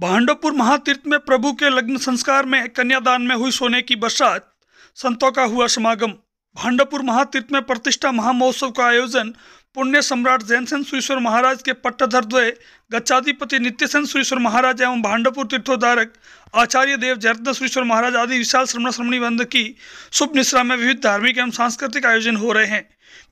भांडोपुर महातीर्थ में प्रभु के लग्न संस्कार में कन्यादान में हुई सोने की बरसात संतों का हुआ समागम भांडोपुर महातीर्थ में प्रतिष्ठा महामहोत्सव का आयोजन पुण्य सम्राट जैनसेन सुईश्वर महाराज के पट्टधर द्वय गच्छाधिपति नित्यसेन सुईश्वर महाराज एवं भांडोपुर तीर्थोधारक आचार्य देव जयरत्नश्वरेश्वर महाराज आदि विशाल श्रमण श्रमणी बंद की शुभ निश्रा में विविध धार्मिक एवं सांस्कृतिक आयोजन हो रहे हैं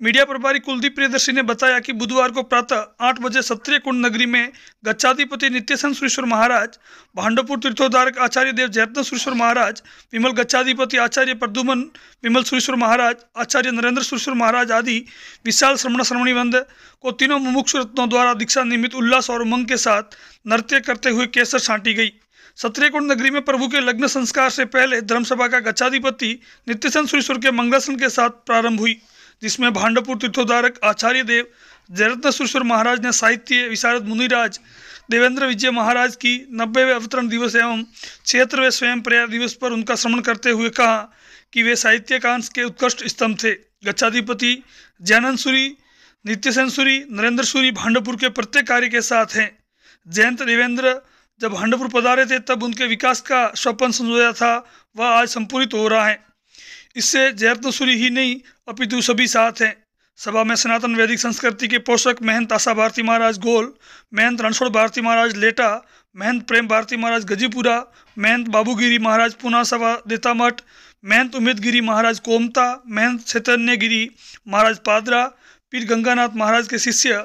मीडिया प्रभारी कुलदीप प्रियदर्शी ने बताया कि बुधवार को प्रातः आठ बजे सत्रिय कुंड नगरी में गच्छाधिपति नित्यसन सुरेश्वर महाराज भांडोपुर तीर्थोद्धारक आचार्य देव जयरत्न सुरेश्वर महाराज विमल गच्छाधिपति आचार्य प्रदुमन विमल सुरेश्वर महाराज आचार्य नरेंद्र सुरेश्वर महाराज आदि विशाल श्रमण श्रमणीबंध को तीनों मुमुक्ष रत्नों द्वारा दीक्षा निमित्त उल्लास और उमंग के साथ नृत्य करते हुए केसर छाटी गई सत्रेकुंड नगरी में प्रभु के लग्न संस्कार से पहले धर्मसभा का गच्छाधिपति नित्यसन सुरेश्वर के मंगलासन के साथ प्रारंभ हुई जिसमें भांडपुर तीर्थोधारक आचार्य देव जयरत्न सुरेश्वर महाराज ने साहित्य विशारद मुनिराज देवेंद्र विजय महाराज की नब्बेवें अवतरण दिवस एवं छिहत्तरवें स्वयं प्रयाग दिवस पर उनका श्रमण करते हुए कहा कि वे साहित्यकांश के उत्कृष्ट स्तंभ थे गच्छाधिपति जयनंद सूरी नित्यसेन सूरी नरेंद्र सूरी भांडपुर के प्रत्येक कार्य के साथ हैं जयंत देवेंद्र जब हंडपुर पधारे थे तब उनके विकास का स्वप्न संजोया था वह आज संपूरित हो रहा है इससे जयरत्नसूरी तो ही नहीं अपितु सभी साथ हैं सभा में सनातन वैदिक संस्कृति के पोषक महंत आशा भारती महाराज गोल महंत रणछोड़ भारती महाराज लेटा महंत प्रेम भारती महाराज गजीपुरा महंत बाबूगिरी महाराज पुना सभा देतामठ महंत उम्मेदगिरी गिरी महाराज कोमता महंत चैतन्य गिरी महाराज पादरा पीर गंगानाथ महाराज के शिष्य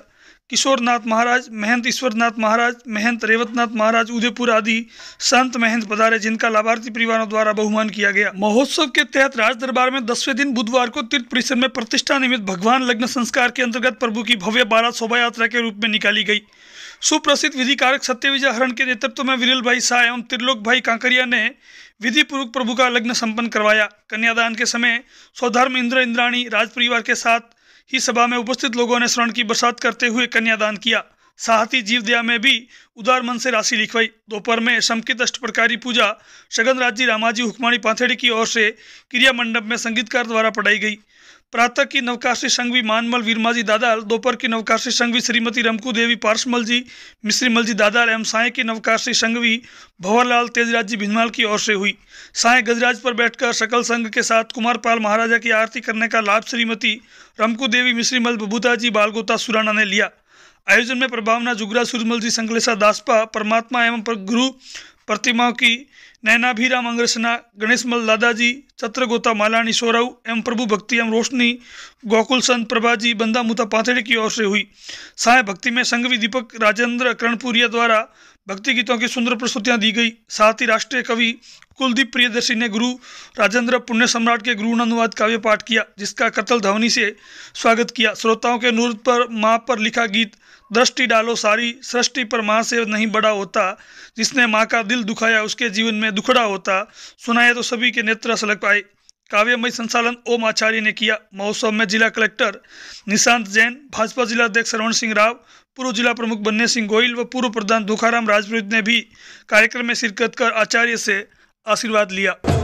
किशोरनाथ महाराज महंत ईश्वरनाथ महाराज महंत रेवतनाथ महाराज उदयपुर आदि संत महंत पधारे जिनका लाभार्थी परिवारों द्वारा बहुमान किया गया महोत्सव के तहत राज दरबार में दसवें दिन बुधवार को तीर्थ परिसर में प्रतिष्ठा निमित्त भगवान लग्न संस्कार के अंतर्गत प्रभु की भव्य बारात शोभा यात्रा के रूप में निकाली गई सुप्रसिद्ध विधिकारक सत्यविजय हरण के नेतृत्व में विरल भाई शाह एवं त्रिलोक भाई कांकरिया ने विधि पूर्वक प्रभु का लग्न संपन्न करवाया कन्यादान के समय स्वधर्म इंद्र इंद्राणी राज परिवार के साथ ही सभा में उपस्थित लोगों ने स्वर्ण की बरसात करते हुए कन्यादान किया साहती जीव दया में भी उदार मन से राशि लिखवाई दोपहर में अष्ट अष्टप्रकारी पूजा शगन राज्य रामाजी हुक्माणी पाथेड़ी की ओर से क्रिया मंडप में संगीतकार द्वारा पढ़ाई गई प्रातः की नवकाशी संघवी मानमल वीरमा जी दादाल दोपहर की नवकाशी संघवी श्रीमती रमकू देवी पार्समल जी मिश्रीमल जी दादाल एवं साय की नवकाशी संघवी भंवरलाल तेजराज जी भिन्माल की ओर से हुई साय गजराज पर बैठकर सकल संघ के साथ कुमार पाल महाराजा की आरती करने का लाभ श्रीमती रमकू देवी मिश्रीमल बबूता जी बालगोता सुराना ने लिया आयोजन में प्रभावना जुगरा सूर्यमल जी संकलेसा दासपा परमात्मा एवं गुरु प्रतिमाओं की अंग्रसना अंग्रेसना गणेशमल दादाजी चत्रगोता मालानी सोराऊ एवं प्रभु भक्ति एवं रोशनी गोकुल संत प्रभाजी बंदामुता पाथेड़े की ओर से हुई साय भक्ति में संघवी दीपक राजेंद्र कर्णपुरिया द्वारा भक्ति गीतों की सुंदर प्रस्तुतियां दी गई साथ ही राष्ट्रीय कवि कुलदीप प्रियदर्शी ने गुरु राजेंद्र पुण्य सम्राट के गुरु अनुवाद काव्य पाठ किया जिसका कतल ध्वनि से स्वागत किया श्रोताओं के नूर पर माँ पर लिखा गीत दृष्टि डालो सारी सृष्टि पर माँ से नहीं बड़ा होता जिसने माँ का दिल दुखाया उसके जीवन में दुखड़ा होता सुनाया तो सभी के नेत्र सलग पाए काव्यमय संचालन ओम आचार्य ने किया महोत्सव में जिला कलेक्टर निशांत जैन भाजपा जिला अध्यक्ष श्रवण सिंह राव पूर्व जिला प्रमुख बन्ने सिंह गोयल व पूर्व प्रधान दुखाराम राजपुरोहित ने भी कार्यक्रम में शिरकत कर आचार्य से आशीर्वाद लिया